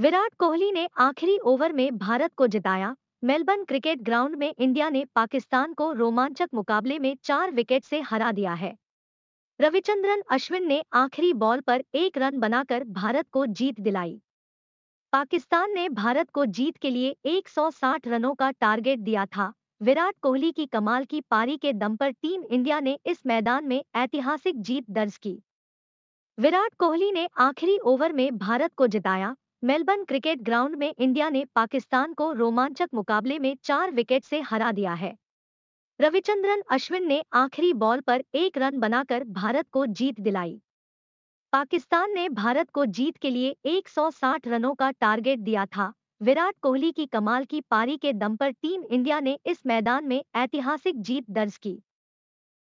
विराट कोहली ने आखिरी ओवर में भारत को जिताया मेलबर्न क्रिकेट ग्राउंड में इंडिया ने पाकिस्तान को रोमांचक मुकाबले में चार विकेट से हरा दिया है रविचंद्रन अश्विन ने आखिरी बॉल पर एक रन बनाकर भारत को जीत दिलाई पाकिस्तान ने भारत को जीत के लिए 160 रनों का टारगेट दिया था विराट कोहली की कमाल की पारी के दम पर टीम इंडिया ने इस मैदान में ऐतिहासिक जीत दर्ज की विराट कोहली ने आखिरी ओवर में भारत को जिताया मेलबर्न क्रिकेट ग्राउंड में इंडिया ने पाकिस्तान को रोमांचक मुकाबले में चार विकेट से हरा दिया है रविचंद्रन अश्विन ने आखिरी बॉल पर एक रन बनाकर भारत को जीत दिलाई पाकिस्तान ने भारत को जीत के लिए 160 रनों का टारगेट दिया था विराट कोहली की कमाल की पारी के दम पर टीम इंडिया ने इस मैदान में ऐतिहासिक जीत दर्ज की